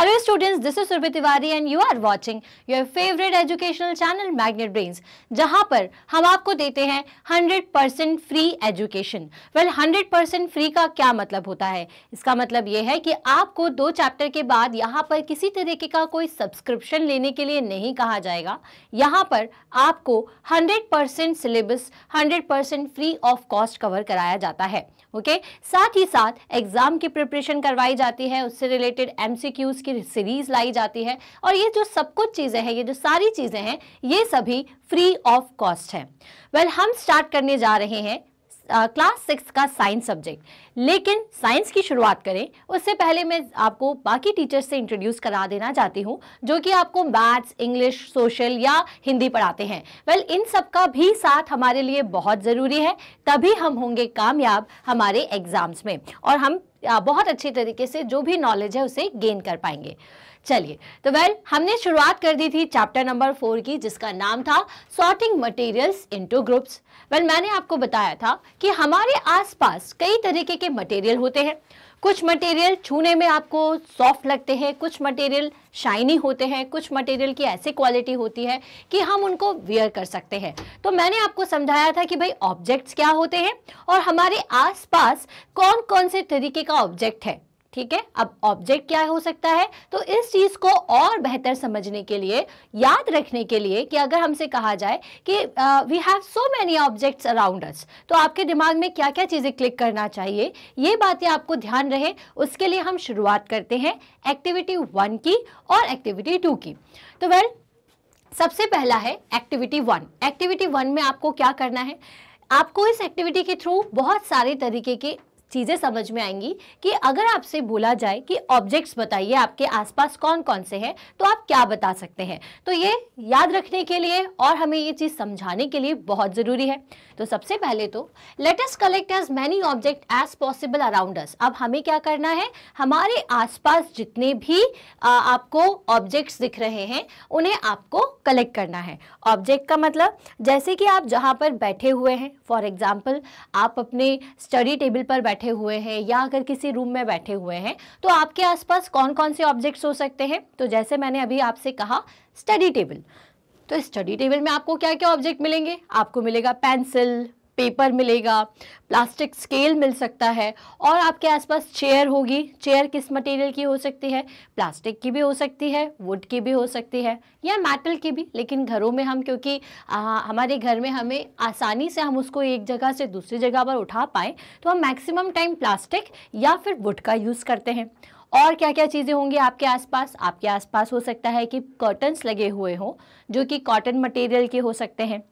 Hello students this is Surabhi Tiwari and you are watching your favourite educational channel magnet brains जहां पर हम आपको देते हैं 100% फ्री एजुकेशन वेल 100% फ्री का क्या मतलब होता है इसका मतलब ये है कि आपको दो चैप्टर के बाद यहां पर किसी तरीके का कोई सब्सक्रिप्शन लेने के लिए नहीं कहा जाएगा यहाँ पर आपको hundred syllabus hundred free of cost cover कराया जाता है ओके okay? साथ ही साथ एग्जाम की प्रिपरेशन करवाई जाती है उससे रिलेटेड एमसीक्यूज की की सीरीज लाई जाती है और ये जो सब कुछ चीज़ें हैं ये जो सारी चीज़ें हैं ये सभी फ्री ऑफ कॉस्ट है वेल well, हम स्टार्ट करने जा रहे हैं क्लास सिक्स का साइंस सब्जेक्ट लेकिन साइंस की शुरुआत करें उससे पहले मैं आपको बाकी टीचर्स से इंट्रोड्यूस करा देना चाहती हूँ जो कि आपको मैथ्स इंग्लिश सोशल या हिंदी पढ़ाते हैं वेल well, इन सब का भी साथ हमारे लिए बहुत ज़रूरी है तभी हम होंगे कामयाब हमारे एग्ज़ाम्स में और हम बहुत अच्छे तरीके से जो भी नॉलेज है उसे गेन कर पाएंगे चलिए तो वेल हमने शुरुआत कर दी थी चैप्टर नंबर फोर की जिसका नाम था sorting materials into groups well मैंने आपको बताया था कि हमारे आसपास कई तरीके के मटेरियल होते हैं कुछ मटेरियल छूने में आपको सॉफ्ट लगते हैं कुछ मटेरियल शाइनी होते हैं कुछ मटेरियल की ऐसी क्वालिटी होती है कि हम उनको वियर कर सकते हैं तो मैंने आपको समझाया था कि भाई ऑब्जेक्ट्स क्या होते हैं और हमारे आसपास कौन कौन से तरीके का ऑब्जेक्ट है ठीक है अब ऑब्जेक्ट क्या हो सकता है तो इस चीज को और बेहतर समझने के लिए याद रखने के लिए कि अगर हमसे कहा जाए कि we have so many objects around us तो आपके दिमाग में क्या क्या चीजें क्लिक करना चाहिए ये बातें आपको ध्यान रहे उसके लिए हम शुरुआत करते हैं एक्टिविटी वन की और एक्टिविटी टू की तो वेल सबसे पहला है एक्टिविटी वन एक्टिविटी वन में आपको क्या करना है आपको इस एक्टिविटी के थ्रू बहुत सारे तरीके के चीज़ें समझ में आएंगी कि अगर आपसे बोला जाए कि ऑब्जेक्ट्स बताइए आपके आसपास कौन कौन से हैं तो आप क्या बता सकते हैं तो ये याद रखने के लिए और हमें ये चीज़ समझाने के लिए बहुत ज़रूरी है तो सबसे पहले तो latest collect as many object as possible around us अब हमें क्या करना है हमारे आसपास जितने भी आ, आपको ऑब्जेक्ट्स दिख रहे हैं उन्हें आपको कलेक्ट करना है ऑब्जेक्ट का मतलब जैसे कि आप जहाँ पर बैठे हुए हैं फॉर एग्ज़ाम्पल आप अपने स्टडी टेबल पर बैठे बैठे हुए हैं या अगर किसी रूम में बैठे हुए हैं तो आपके आसपास कौन कौन से ऑब्जेक्ट्स हो सकते हैं तो जैसे मैंने अभी आपसे कहा स्टडी टेबल तो स्टडी टेबल में आपको क्या क्या ऑब्जेक्ट मिलेंगे आपको मिलेगा पेंसिल पेपर मिलेगा प्लास्टिक स्केल मिल सकता है और आपके आसपास चेयर होगी चेयर किस मटेरियल की हो सकती है प्लास्टिक की भी हो सकती है वुड की भी हो सकती है या मेटल की भी लेकिन घरों में हम क्योंकि आ, हमारे घर में हमें आसानी से हम उसको एक जगह से दूसरी जगह पर उठा पाएँ तो हम मैक्सिमम टाइम प्लास्टिक या फिर वुड का यूज़ करते हैं और क्या क्या चीज़ें होंगी आपके आसपास आपके आसपास हो सकता है कि कॉटन्स लगे हुए हों जो कि कॉटन मटेरियल के हो सकते हैं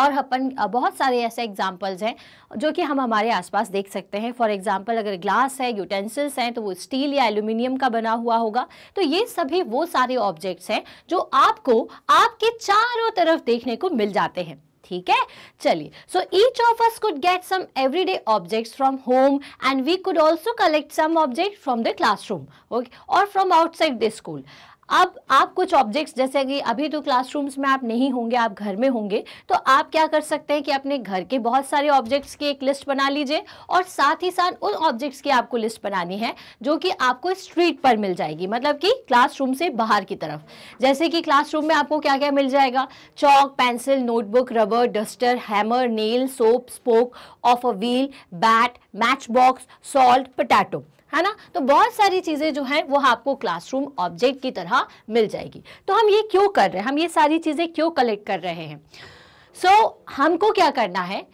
और अपन बहुत सारे ऐसे एग्जाम्पल्स हैं जो कि हम हमारे आसपास देख सकते हैं फॉर एग्जाम्पल अगर ग्लास है यूटेंसिल्स हैं तो वो स्टील या एल्यूमिनियम का बना हुआ होगा तो ये सभी वो सारे ऑब्जेक्ट्स हैं जो आपको आपके चारों तरफ देखने को मिल जाते हैं ठीक है चलिए so each of us could get some everyday objects from home and we could also collect some object from the classroom okay और फ्रॉम आउटसाइड द स्कूल अब आप कुछ ऑब्जेक्ट्स जैसे कि अभी तो क्लासरूम्स में आप नहीं होंगे आप घर में होंगे तो आप क्या कर सकते हैं कि अपने घर के बहुत सारे ऑब्जेक्ट्स की एक लिस्ट बना लीजिए और साथ ही साथ उन ऑब्जेक्ट्स की आपको लिस्ट बनानी है जो कि आपको स्ट्रीट पर मिल जाएगी मतलब कि क्लासरूम से बाहर की तरफ जैसे कि क्लास में आपको क्या क्या मिल जाएगा chalk pencil notebook rubber duster hammer nail soap spoke of a wheel bat match box salt potato है ना तो बहुत सारी चीज़ें जो हैं वो आपको क्लासरूम ऑब्जेक्ट की तरह मिल जाएगी तो हम ये क्यों कर रहे हैं हम ये सारी चीज़ें क्यों कलेक्ट कर रहे हैं सो so, हमको क्या करना है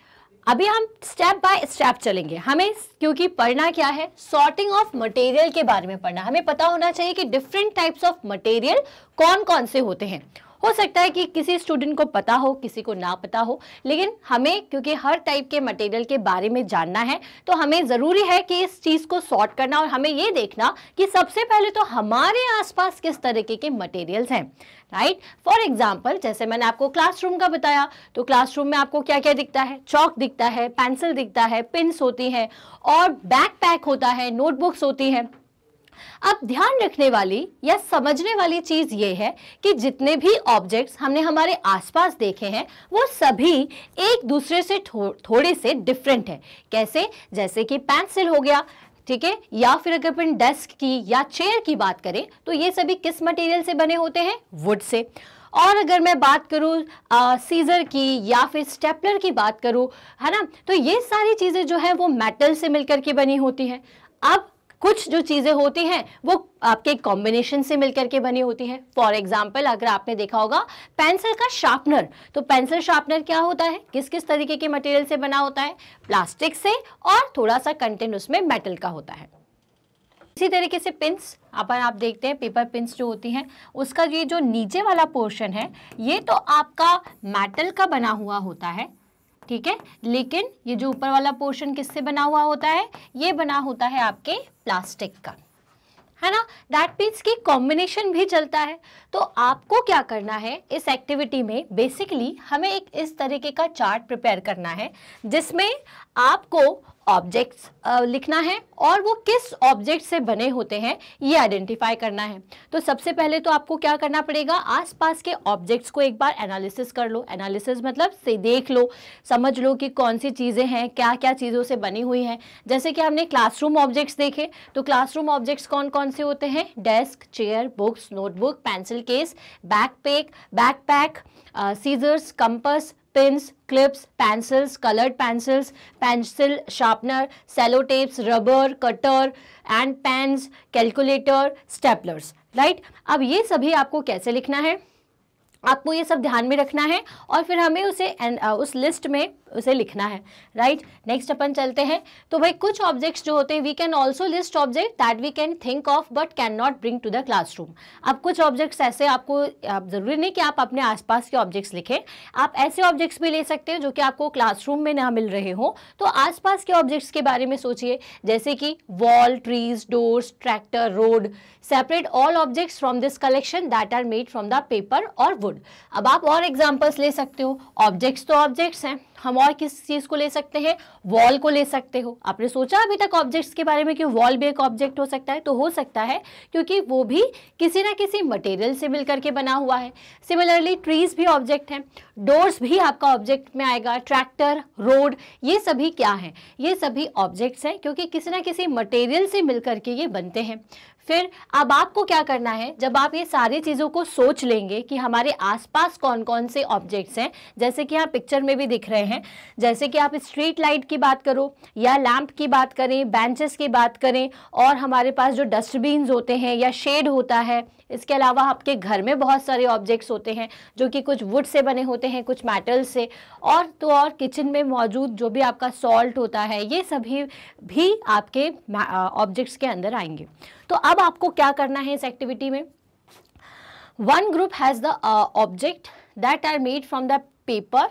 अभी हम स्टेप बाय स्टेप चलेंगे हमें क्योंकि पढ़ना क्या है सॉर्टिंग ऑफ मटेरियल के बारे में पढ़ना हमें पता होना चाहिए कि डिफरेंट टाइप्स ऑफ मटेरियल कौन कौन से होते हैं हो सकता है कि किसी स्टूडेंट को पता हो किसी को ना पता हो लेकिन हमें क्योंकि हर टाइप के मटेरियल के बारे में जानना है तो हमें ज़रूरी है कि इस चीज़ को सॉर्ट करना और हमें ये देखना कि सबसे पहले तो हमारे आसपास किस तरीके के मटेरियल्स हैं राइट फॉर एग्जाम्पल जैसे मैंने आपको क्लासरूम का बताया तो क्लासरूम में आपको क्या क्या दिखता है चौक दिखता है पेंसिल दिखता है पिंस होती हैं और बैकपैक होता है नोटबुक्स होती हैं अब ध्यान रखने वाली या समझने वाली चीज़ ये है कि जितने भी ऑब्जेक्ट्स हमने हमारे आसपास देखे हैं वो सभी एक दूसरे से थो, थोड़े से डिफरेंट है कैसे जैसे कि पेंसिल हो गया ठीक है या फिर अगर अपन डेस्क की या चेयर की बात करें तो ये सभी किस मटेरियल से बने होते हैं वुड से और अगर मैं बात करूँ सीज़र की या फिर स्टेपलर की बात करूँ है ना तो ये सारी चीज़ें जो है वो मेटल से मिलकर के बनी होती हैं अब कुछ जो चीज़ें होती हैं वो आपके कॉम्बिनेशन से मिलकर के बनी होती हैं फॉर एग्जाम्पल अगर आपने देखा होगा पेंसिल का शार्पनर तो पेंसिल शार्पनर क्या होता है किस किस तरीके के मटेरियल से बना होता है प्लास्टिक से और थोड़ा सा कंटेंट उसमें मेटल का होता है इसी तरीके से पिंस अपन आप देखते हैं पेपर पिंस जो होती हैं उसका ये जो नीचे वाला पोर्शन है ये तो आपका मेटल का बना हुआ होता है ठीक है लेकिन ये जो ऊपर वाला पोर्शन किससे बना हुआ होता है ये बना होता है आपके प्लास्टिक का है ना दैट मीन्स की कॉम्बिनेशन भी चलता है तो आपको क्या करना है इस एक्टिविटी में बेसिकली हमें एक इस तरीके का चार्ट प्रिपेयर करना है जिसमें आपको ऑब्जेक्ट्स लिखना है और वो किस ऑब्जेक्ट से बने होते हैं ये आइडेंटिफाई करना है तो सबसे पहले तो आपको क्या करना पड़ेगा आसपास के ऑब्जेक्ट्स को एक बार एनालिसिस कर लो एनालिसिस मतलब से देख लो समझ लो कि कौन सी चीज़ें हैं क्या क्या चीज़ों से बनी हुई हैं जैसे कि हमने क्लासरूम ऑब्जेक्ट्स देखे तो क्लासरूम ऑब्जेक्ट्स कौन कौन से होते हैं desk chair books notebook pencil case backpack backpack scissors compass pins clips pencils coloured pencils pencil sharpener sello tapes rubber cutter and pens calculator staplers right अब ये सभी आपको कैसे लिखना है आपको ये सब ध्यान में रखना है और फिर हमें उसे उस लिस्ट में उसे लिखना है राइट नेक्स्ट अपन चलते हैं तो भाई कुछ ऑब्जेक्ट्स जो होते हैं we can also list object that we can think of but can not bring to the classroom अब कुछ ऑब्जेक्ट्स ऐसे आपको आप ज़रूरी नहीं कि आप अपने आसपास के ऑब्जेक्ट्स लिखें आप ऐसे ऑब्जेक्ट्स भी ले सकते हैं जो कि आपको क्लासरूम में ना मिल रहे हों तो आसपास के ऑब्जेक्ट्स के बारे में सोचिए जैसे कि wall trees doors tractor road separate all objects from this collection that are made from the paper और वुड गुड अब आप और एग्जाम्पल्स ले सकते हो ऑब्जेक्ट्स तो ऑब्जेक्ट्स हैं हम और किस चीज़ को ले सकते हैं वॉल को ले सकते हो आपने सोचा अभी तक ऑब्जेक्ट्स के बारे में कि वॉल भी एक ऑब्जेक्ट हो सकता है तो हो सकता है क्योंकि वो भी किसी ना किसी मटेरियल से मिलकर के बना हुआ है सिमिलरली ट्रीज भी ऑब्जेक्ट हैं डोर्स भी आपका ऑब्जेक्ट में आएगा ट्रैक्टर रोड ये सभी क्या है ये सभी ऑब्जेक्ट्स हैं क्योंकि किसी ना किसी मटेरियल से मिलकर के ये बनते हैं फिर अब आपको क्या करना है जब आप ये सारी चीज़ों को सोच लेंगे कि हमारे आसपास कौन कौन से ऑब्जेक्ट्स हैं जैसे कि आप पिक्चर में भी दिख रहे हैं जैसे कि आप स्ट्रीट लाइट की बात करो या लैम्प की बात करें बेंचेस की बात करें और हमारे पास जो डस्टबिन होते हैं या शेड होता है इसके अलावा आपके घर में बहुत सारे ऑब्जेक्ट्स होते हैं जो कि कुछ वुड से बने होते हैं कुछ मेटल से और तो और किचन में मौजूद जो भी आपका सॉल्ट होता है ये सभी भी आपके ऑब्जेक्ट्स के अंदर आएंगे तो अब आपको क्या करना है इस एक्टिविटी में one group has the object that are made from the paper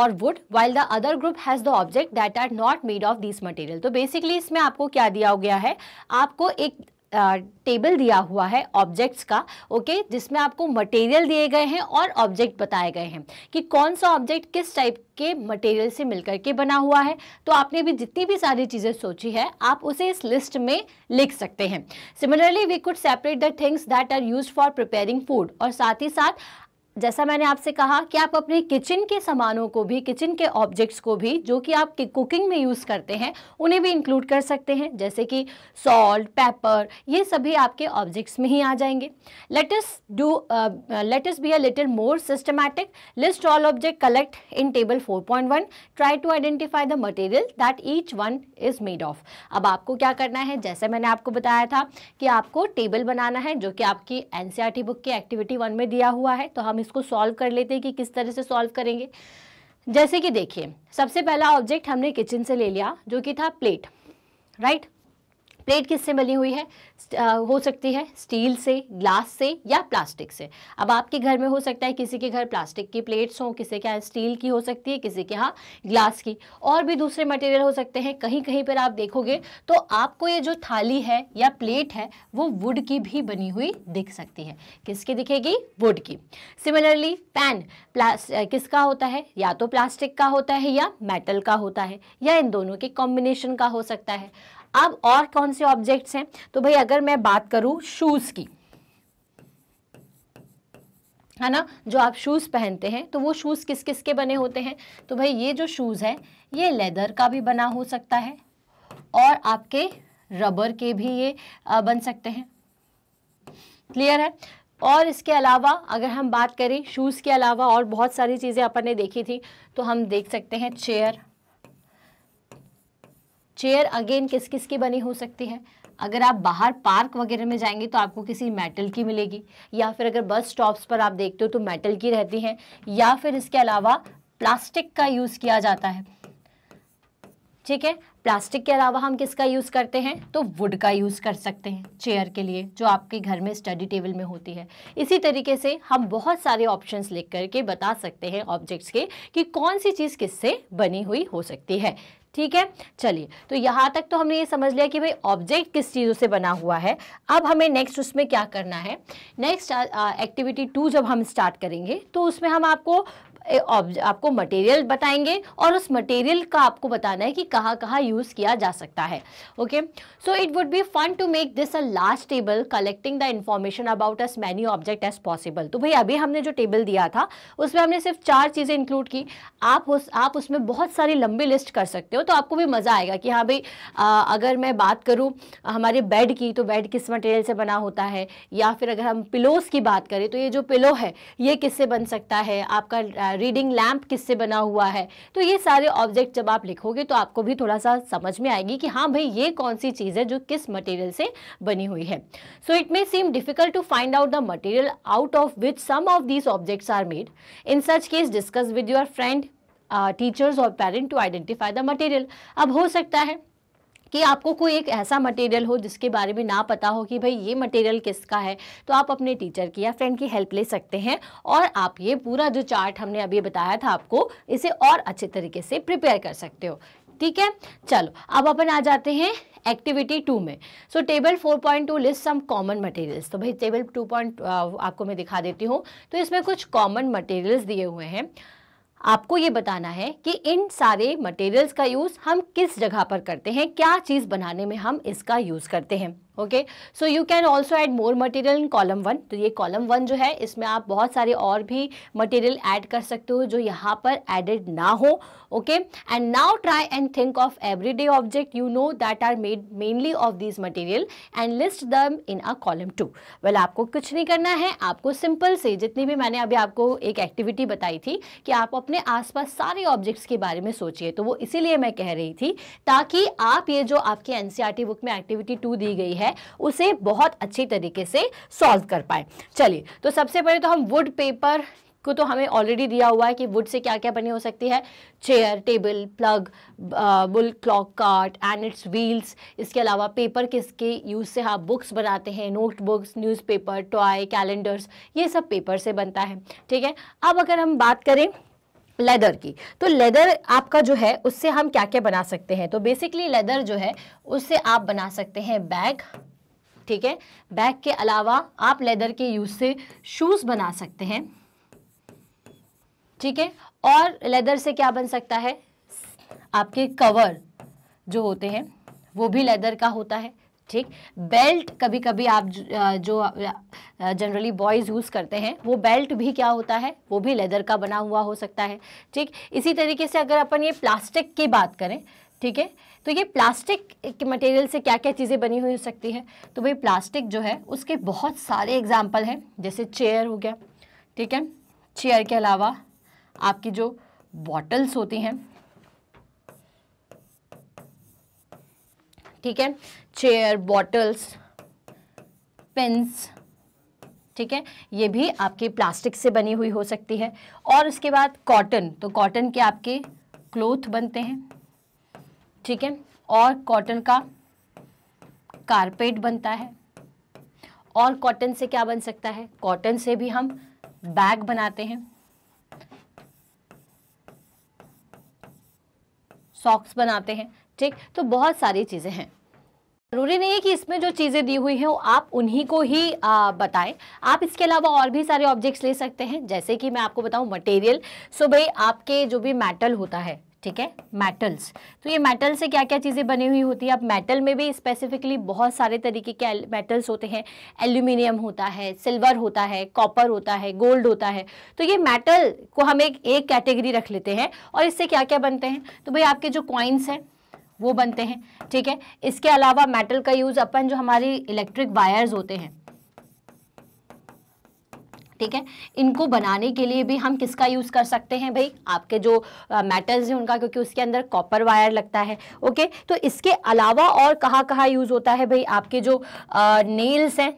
और wood while the other group has the object that are not made of this material तो बेसिकली इसमें आपको क्या दिया हो गया है आपको एक टेबल दिया हुआ है ऑब्जेक्ट्स का ओके okay? जिसमें आपको मटेरियल दिए गए हैं और ऑब्जेक्ट बताए गए हैं कि कौन सा ऑब्जेक्ट किस टाइप के मटेरियल से मिलकर के बना हुआ है तो आपने भी जितनी भी सारी चीज़ें सोची है आप उसे इस लिस्ट में लिख सकते हैं similarly we could separate the things that are use for preparing food और साथ ही साथ जैसा मैंने आपसे कहा कि आप अपने किचन के सामानों को भी किचन के ऑब्जेक्ट्स को भी जो कि आप कुकिंग में यूज़ करते हैं उन्हें भी इंक्लूड कर सकते हैं जैसे कि सॉल्ट पेपर ये सभी आपके ऑब्जेक्ट्स में ही आ जाएंगे let's do let's be a little more systematic list all object collect in table 4.1 try to identify the material that each one is made of अब आपको क्या करना है जैसे मैंने आपको बताया था कि आपको टेबल बनाना है जो कि आपकी एन बुक e की एक्टिविटी वन में दिया हुआ है तो हम इस इसको सॉल्व कर लेते हैं कि किस तरह से सॉल्व करेंगे जैसे कि देखिए सबसे पहला ऑब्जेक्ट हमने किचन से ले लिया जो कि था प्लेट राइट प्लेट किससे बनी हुई है आ, हो सकती है स्टील से ग्लास से या प्लास्टिक से अब आपके घर में हो सकता है किसी के घर प्लास्टिक की प्लेट्स हों किसी के यहाँ स्टील की हो सकती है किसी के यहाँ ग्लास की और भी दूसरे मटेरियल हो सकते हैं कहीं कहीं पर आप देखोगे तो आपको ये जो थाली है या प्लेट है वो वुड की भी बनी हुई दिख सकती है किसकी दिखेगी वुड की सिमिलरली पैन किसका होता है या तो प्लास्टिक का होता है या मेटल का होता है या इन दोनों के कॉम्बिनेशन का हो सकता है अब और कौन से ऑब्जेक्ट्स हैं तो भाई अगर मैं बात करूं शूज़ की है ना जो आप शूज़ पहनते हैं तो वो शूज़ किस किस के बने होते हैं तो भाई ये जो शूज़ है ये लेदर का भी बना हो सकता है और आपके रबर के भी ये बन सकते हैं क्लियर है और इसके अलावा अगर हम बात करें शूज़ के अलावा और बहुत सारी चीज़ें अपन ने देखी थी तो हम देख सकते हैं चेयर चेयर अगेन किस किस की बनी हो सकती है अगर आप बाहर पार्क वगैरह में जाएंगे तो आपको किसी मेटल की मिलेगी या फिर अगर बस स्टॉप्स पर आप देखते हो तो मेटल की रहती हैं या फिर इसके अलावा प्लास्टिक का यूज़ किया जाता है ठीक है प्लास्टिक के अलावा हम किसका यूज़ करते हैं तो वुड का यूज़ कर सकते हैं चेयर के लिए जो आपके घर में स्टडी टेबल में होती है इसी तरीके से हम बहुत सारे ऑप्शंस लिख करके बता सकते हैं ऑब्जेक्ट्स के कि कौन सी चीज़ किससे बनी हुई हो सकती है ठीक है चलिए तो यहाँ तक तो हमने ये समझ लिया कि भाई ऑब्जेक्ट किस चीज़ों से बना हुआ है अब हमें नेक्स्ट उसमें क्या करना है नेक्स्ट एक्टिविटी टू जब हम स्टार्ट करेंगे तो उसमें हम आपको आपको मटेरियल बताएंगे और उस मटेरियल का आपको बताना है कि कहाँ कहाँ यूज़ किया जा सकता है okay so it would be fun to make this a last table collecting the information about as many object as possible तो भाई अभी हमने जो टेबल दिया था उसमें हमने सिर्फ चार चीज़ें इंक्लूड की आप उस आप उसमें बहुत सारी लंबी लिस्ट कर सकते हो तो आपको भी मज़ा आएगा कि हाँ भाई अगर मैं बात करूँ हमारे बेड की तो बेड किस मटेरियल से बना होता है या फिर अगर हम पिलोज़ की बात करें तो ये जो पिलो है ये किससे बन सकता है आपका रीडिंग लैम्प किससे बना हुआ है तो ये सारे ऑब्जेक्ट जब आप लिखोगे तो आपको भी थोड़ा सा समझ में आएगी कि हाँ भाई ये कौन सी चीज़ है जो किस मटेरियल से बनी हुई है so it may seem difficult to find out the material out of which some of these objects are made in such case discuss with your friend teachers और parent to identify the material अब हो सकता है कि आपको कोई एक ऐसा मटेरियल हो जिसके बारे में ना पता हो कि भाई ये मटेरियल किसका है तो आप अपने टीचर की या फ्रेंड की हेल्प ले सकते हैं और आप ये पूरा जो चार्ट हमने अभी बताया था आपको इसे और अच्छे तरीके से प्रिपेयर कर सकते हो ठीक है चलो अब अपन आ जाते हैं एक्टिविटी टू में so table four point two list some common materials तो भाई टेबल टू पॉइंट आपको मैं दिखा देती हूँ तो इसमें कुछ कॉमन मटेरियल्स दिए हुए हैं आपको ये बताना है कि इन सारे मटेरियल्स का यूज़ हम किस जगह पर करते हैं क्या चीज़ बनाने में हम इसका यूज़ करते हैं okay so you can also add more material in column one तो ये कॉलम वन जो है इसमें आप बहुत सारे और भी मटेरियल ऐड कर सकते हो जो यहाँ पर एडेड ना हो okay and now try and think of everyday object you know that are made mainly of this material and list them in a column two well आपको कुछ नहीं करना है आपको सिंपल से जितनी भी मैंने अभी आपको एक एक्टिविटी बताई थी कि आप अपने आसपास सारे ऑब्जेक्ट्स के बारे में सोचिए तो वो इसीलिए मैं कह रही थी ताकि आप ये जो आपके एन बुक में एक्टिविटी टू दी गई है है उसे बहुत अच्छी तरीके से सॉल्व कर पाए चलिए तो सबसे पहले तो हम वुड पेपर को तो हमें ऑलरेडी दिया हुआ है कि वुड से क्या क्या बनी हो सकती है chair table plug bulb clock cart and its wheels इसके अलावा पेपर किसके यूज़ से आप हाँ, बुक्स बनाते हैं नोटबुक्स न्यूज़पेपर टॉय कैलेंडर्स ये सब पेपर से बनता है ठीक है अब अगर हम बात करें लेदर की तो लेदर आपका जो है उससे हम क्या क्या बना सकते हैं तो बेसिकली लेदर जो है उससे आप बना सकते हैं बैग ठीक है बैग के अलावा आप लेदर के यूज़ से शूज़ बना सकते हैं ठीक है और लेदर से क्या बन सकता है आपके कवर जो होते हैं वो भी लेदर का होता है ठीक बेल्ट कभी कभी आप जो जनरली बॉयज़ यूज़ करते हैं वो बेल्ट भी क्या होता है वो भी लेदर का बना हुआ हो सकता है ठीक इसी तरीके से अगर अपन ये प्लास्टिक की बात करें ठीक है तो ये प्लास्टिक के मटेरियल से क्या क्या चीज़ें बनी हुई हो सकती है तो भाई प्लास्टिक जो है उसके बहुत सारे एग्जाम्पल हैं जैसे चेयर हो गया ठीक है चेयर के अलावा आपकी जो बॉटल्स होती हैं ठीक है चेयर बॉटल्स पेंस ठीक है ये भी आपकी प्लास्टिक से बनी हुई हो सकती है और उसके बाद कॉटन तो कॉटन के आपके क्लोथ बनते हैं ठीक है और कॉटन का कारपेट बनता है और कॉटन से क्या बन सकता है कॉटन से भी हम बैग बनाते हैं सॉक्स बनाते हैं ठीक तो बहुत सारी चीज़ें हैं जरूरी नहीं है कि इसमें जो चीज़ें दी हुई हैं वो आप उन्हीं को ही आ, बताएं आप इसके अलावा और भी सारे ऑब्जेक्ट्स ले सकते हैं जैसे कि मैं आपको बताऊं मटेरियल सो भाई आपके जो भी मेटल होता है ठीक है मेटल्स तो ये मेटल से क्या क्या चीज़ें बनी हुई होती है अब मेटल में भी स्पेसिफिकली बहुत सारे तरीके के मेटल्स होते हैं एल्यूमिनियम होता है सिल्वर होता है कॉपर होता है गोल्ड होता है तो ये मेटल को हम एक एक कैटेगरी रख लेते हैं और इससे क्या क्या बनते हैं तो भाई आपके जो कॉइन्स हैं वो बनते हैं ठीक है इसके अलावा मेटल का यूज़ अपन जो हमारी इलेक्ट्रिक वायर्स होते हैं ठीक है इनको बनाने के लिए भी हम किसका यूज़ कर सकते हैं भाई आपके जो मेटल्स हैं उनका क्योंकि उसके अंदर कॉपर वायर लगता है ओके तो इसके अलावा और कहाँ कहाँ यूज़ होता है भाई आपके जो नेल्स हैं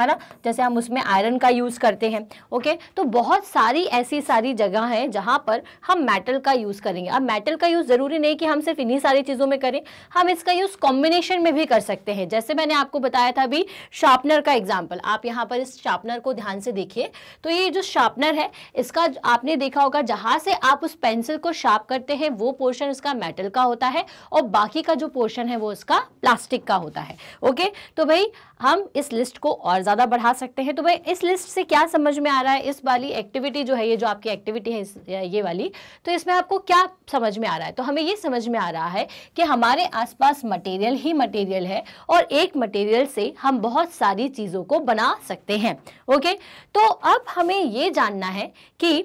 है ना जैसे हम उसमें आयरन का यूज़ करते हैं ओके तो बहुत सारी ऐसी सारी जगह हैं जहाँ पर हम मेटल का यूज़ करेंगे अब मेटल का यूज़ ज़रूरी नहीं कि हम सिर्फ इन्हीं सारी चीज़ों में करें हम इसका यूज़ कॉम्बिनेशन में भी कर सकते हैं जैसे मैंने आपको बताया था अभी शार्पनर का एग्जाम्पल आप यहाँ पर इस शार्पनर को ध्यान से देखिए तो ये जो शार्पनर है इसका आपने देखा होगा जहाँ से आप उस पेंसिल को शार्प करते हैं वो पोर्शन उसका मेटल का होता है और बाकी का जो पोर्शन है वो उसका प्लास्टिक का होता है ओके तो भाई हम इस लिस्ट को और ज़्यादा बढ़ा सकते हैं तो भाई इस लिस्ट से क्या समझ में आ रहा है इस वाली एक्टिविटी जो है ये जो आपकी एक्टिविटी है ये वाली तो इसमें आपको क्या समझ में आ रहा है तो हमें ये समझ में आ रहा है कि हमारे आसपास मटेरियल ही मटेरियल है और एक मटेरियल से हम बहुत सारी चीज़ों को बना सकते हैं ओके तो अब हमें ये जानना है कि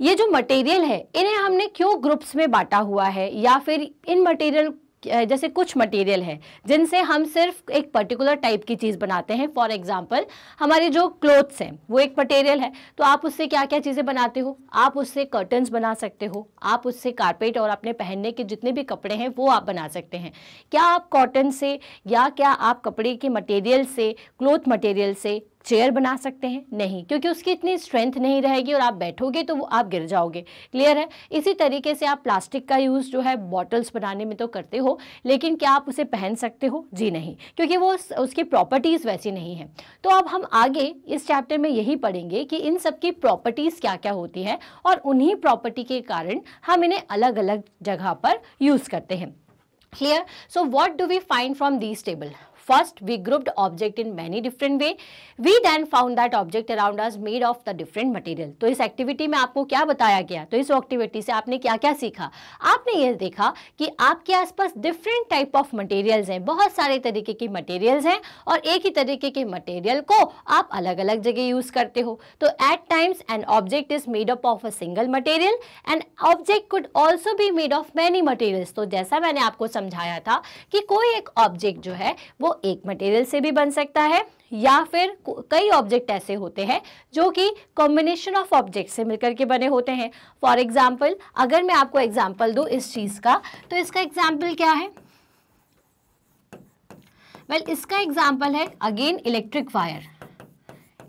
ये जो मटेरियल है इन्हें हमने क्यों ग्रुप्स में बांटा हुआ है या फिर इन मटेरियल जैसे कुछ मटेरियल है जिनसे हम सिर्फ एक पर्टिकुलर टाइप की चीज़ बनाते हैं फॉर एग्जांपल हमारे जो क्लोथ्स हैं वो एक मटेरियल है तो आप उससे क्या क्या चीज़ें बनाते हो आप उससे कर्टन्स बना सकते हो आप उससे कारपेट और अपने पहनने के जितने भी कपड़े हैं वो आप बना सकते हैं क्या आप कॉटन से या क्या आप कपड़े के मटेरियल से क्लोथ मटेरियल से चेयर बना सकते हैं नहीं क्योंकि उसकी इतनी स्ट्रेंथ नहीं रहेगी और आप बैठोगे तो वो आप गिर जाओगे क्लियर है इसी तरीके से आप प्लास्टिक का यूज़ जो है बॉटल्स बनाने में तो करते हो लेकिन क्या आप उसे पहन सकते हो जी नहीं क्योंकि वो उसकी प्रॉपर्टीज़ वैसी नहीं है तो अब हम आगे इस चैप्टर में यही पढ़ेंगे कि इन सबकी प्रॉपर्टीज़ क्या क्या होती है और उन्हीं प्रॉपर्टी के कारण हम इन्हें अलग अलग जगह पर यूज़ करते हैं clear so what do we find from these table First, we grouped object in many different way. We then found that object around us made of the different material. तो इस एक्टिविटी में आपको क्या बताया गया तो इस एक्टिविटी से आपने क्या क्या सीखा आपने ये देखा कि आपके आसपास डिफरेंट टाइप ऑफ मटेरियल्स हैं बहुत सारे तरीके की मटेरियल्स हैं और एक ही तरीके के मटेरियल को आप अलग अलग जगह यूज़ करते हो तो at times an object is made up of a single material and object could also भी मेड ऑफ मैनी मटेरियल्स तो जैसा मैंने आपको समझाया था कि कोई एक ऑब्जेक्ट जो है वो एक मटेरियल से भी बन सकता है या फिर कई ऑब्जेक्ट ऐसे होते हैं जो कि कॉम्बिनेशन ऑफ ऑब्जेक्ट से मिलकर के बने होते हैं फॉर एग्जाम्पल अगर मैं आपको एग्जाम्पल दूँ इस चीज़ का तो इसका एग्जाम्पल क्या है वेल well, इसका एग्जाम्पल है again electric wire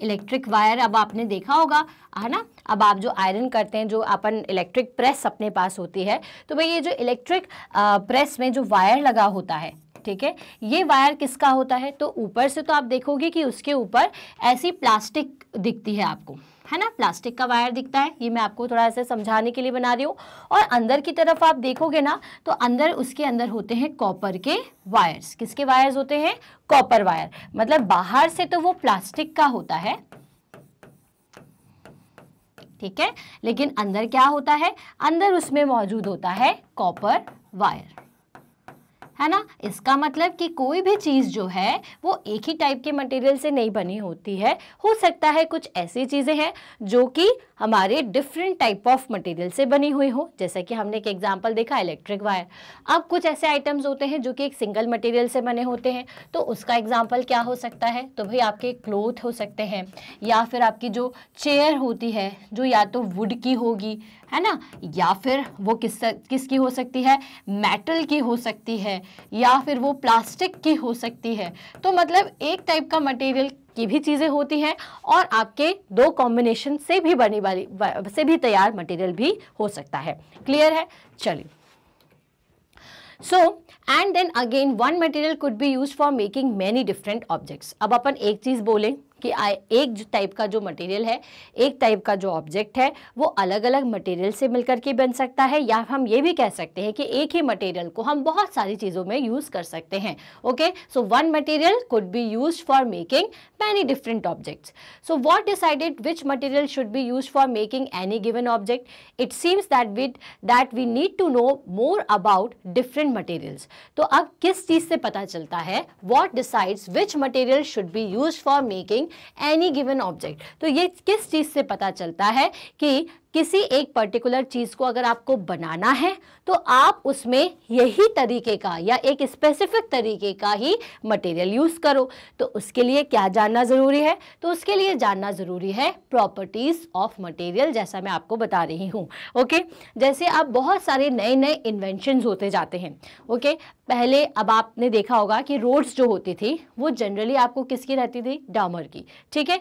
electric wire अब आपने देखा होगा है ना अब आप जो आयरन करते हैं जो अपन इलेक्ट्रिक प्रेस अपने पास होती है तो भाई ये जो इलेक्ट्रिक प्रेस में जो वायर लगा होता है ठीक है ये वायर किसका होता है तो ऊपर से तो आप देखोगे कि उसके ऊपर ऐसी प्लास्टिक दिखती है आपको है ना प्लास्टिक का वायर दिखता है ये मैं आपको थोड़ा ऐसे समझाने के लिए बना रही हूँ और अंदर की तरफ आप देखोगे ना तो अंदर उसके अंदर होते हैं कॉपर के वायर्स किसके वायर्स होते हैं कॉपर वायर मतलब बाहर से तो वो प्लास्टिक का होता है ठीक है लेकिन अंदर क्या होता है अंदर उसमें मौजूद होता है कॉपर वायर है ना इसका मतलब कि कोई भी चीज़ जो है वो एक ही टाइप के मटेरियल से नहीं बनी होती है हो सकता है कुछ ऐसी चीज़ें हैं जो कि हमारे डिफरेंट टाइप ऑफ मटेरियल से बनी हुई हो जैसे कि हमने एक एग्जाम्पल देखा इलेक्ट्रिक वायर अब कुछ ऐसे आइटम्स होते हैं जो कि एक सिंगल मटेरियल से बने होते हैं तो उसका एग्जाम्पल क्या हो सकता है तो भाई आपके क्लोथ हो सकते हैं या फिर आपकी जो चेयर होती है जो या तो वुड की होगी है ना या फिर वो किस किसकी हो सकती है मेटल की हो सकती है या फिर वो प्लास्टिक की हो सकती है तो मतलब एक टाइप का मटेरियल की भी चीज़ें होती हैं और आपके दो कॉम्बिनेशन से भी बनी वाली से भी तैयार मटेरियल भी हो सकता है क्लियर है चलिए so and then again one material could be use for making many different objects अब अपन एक चीज़ बोलें कि एक टाइप का जो मटेरियल है एक टाइप का जो ऑब्जेक्ट है वो अलग अलग मटेरियल से मिलकर के बन सकता है या हम ये भी कह सकते हैं कि एक ही मटेरियल को हम बहुत सारी चीज़ों में यूज़ कर सकते हैं okay so one material could be use for making many different objects so what decided which material should be use for making any given object it seems that with that we need to know more about different materials तो अब किस चीज़ से पता चलता है what decides which material should be use for making any given object तो ये किस चीज़ से पता चलता है कि किसी एक पर्टिकुलर चीज़ को अगर आपको बनाना है तो आप उसमें यही तरीके का या एक स्पेसिफिक तरीके का ही मटेरियल यूज़ करो तो उसके लिए क्या जानना ज़रूरी है तो उसके लिए जानना ज़रूरी है प्रॉपर्टीज़ ऑफ मटेरियल जैसा मैं आपको बता रही हूँ ओके जैसे आप बहुत सारे नए नए इन्वेंशन होते जाते हैं ओके पहले अब आपने देखा होगा कि रोड्स जो होती थी वो जनरली आपको किसकी रहती थी डामर की ठीक है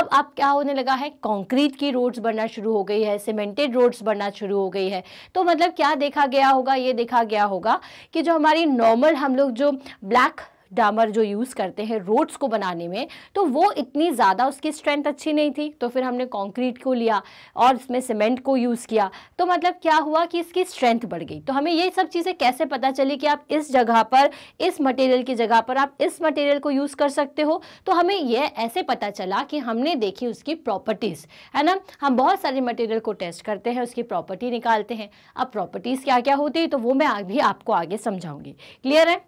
अब आप क्या होने लगा है कॉन्क्रीट की रोड्स बनना शुरू हो गई है है सीमेंटेड रोड्स बनना शुरू हो गई है तो मतलब क्या देखा गया होगा ये देखा गया होगा कि जो हमारी नॉर्मल हम लोग जो ब्लैक डामर जो यूज़ करते हैं रोड्स को बनाने में तो वो इतनी ज़्यादा उसकी स्ट्रेंथ अच्छी नहीं थी तो फिर हमने कॉन्क्रीट को लिया और इसमें सीमेंट को यूज़ किया तो मतलब क्या हुआ कि इसकी स्ट्रेंथ बढ़ गई तो हमें ये सब चीज़ें कैसे पता चली कि आप इस जगह पर इस मटेरियल की जगह पर आप इस मटेरियल को यूज़ कर सकते हो तो हमें यह ऐसे पता चला कि हमने देखी उसकी प्रॉपर्टीज़ है ना हम बहुत सारे मटेरियल को टेस्ट करते हैं उसकी प्रॉपर्टी निकालते हैं अब प्रॉपर्टीज़ क्या क्या होती है तो वो मैं भी आपको आगे समझाऊंगी क्लियर है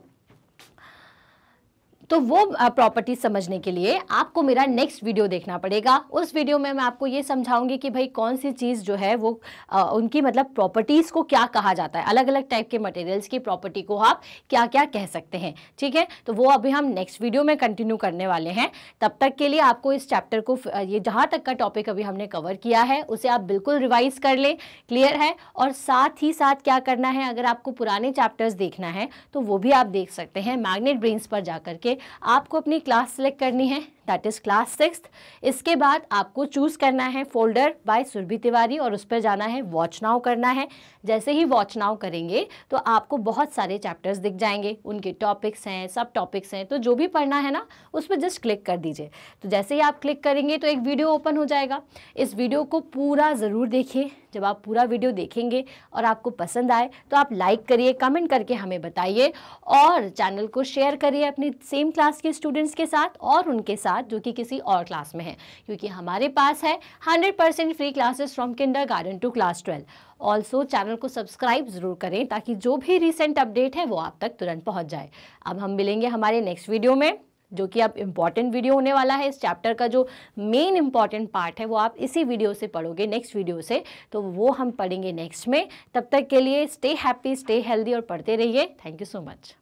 तो वो प्रॉपर्टी समझने के लिए आपको मेरा नेक्स्ट वीडियो देखना पड़ेगा उस वीडियो में मैं आपको ये समझाऊंगी कि भाई कौन सी चीज़ जो है वो आ, उनकी मतलब प्रॉपर्टीज़ को क्या कहा जाता है अलग अलग टाइप के मटेरियल्स की प्रॉपर्टी को आप क्या क्या कह सकते हैं ठीक है तो वो अभी हम नेक्स्ट वीडियो में कंटिन्यू करने वाले हैं तब तक के लिए आपको इस चैप्टर को ये जहाँ तक का टॉपिक अभी हमने कवर किया है उसे आप बिल्कुल रिवाइज कर लें क्लियर है और साथ ही साथ क्या करना है अगर आपको पुराने चैप्टर्स देखना है तो वो भी आप देख सकते हैं मैग्नेट ब्रेन्स पर जा के आपको अपनी क्लास सेलेक्ट करनी है दैट इज़ क्लास सिक्स इसके बाद आपको चूज़ करना है फोल्डर बाय सुरभि तिवारी और उस पर जाना है वॉच नाउ करना है जैसे ही वॉच नाउ करेंगे तो आपको बहुत सारे चैप्टर्स दिख जाएंगे उनके टॉपिक्स हैं सब टॉपिक्स हैं तो जो भी पढ़ना है ना उस पर जस्ट क्लिक कर दीजिए तो जैसे ही आप क्लिक करेंगे तो एक वीडियो ओपन हो जाएगा इस वीडियो को पूरा ज़रूर देखिए जब आप पूरा वीडियो देखेंगे और आपको पसंद आए तो आप लाइक करिए कमेंट करके हमें बताइए और चैनल को शेयर करिए अपने सेम क्लास के स्टूडेंट्स के साथ और उनके साथ साथ जो कि किसी और क्लास में है क्योंकि हमारे पास है 100% free classes from kindergarten to class twelve also channel को सब्सक्राइब ज़रूर करें ताकि जो भी रिसेंट अपडेट है वो आप तक तुरंत पहुँच जाए अब हम मिलेंगे हमारे नेक्स्ट वीडियो में जो कि अब इम्पॉर्टेंट वीडियो होने वाला है इस चैप्टर का जो मेन इम्पॉर्टेंट पार्ट है वो आप इसी वीडियो से पढ़ोगे नेक्स्ट वीडियो से तो वो हम पढ़ेंगे नेक्स्ट में तब तक के लिए स्टे हैप्पी स्टे हेल्दी और पढ़ते रहिए थैंक यू सो मच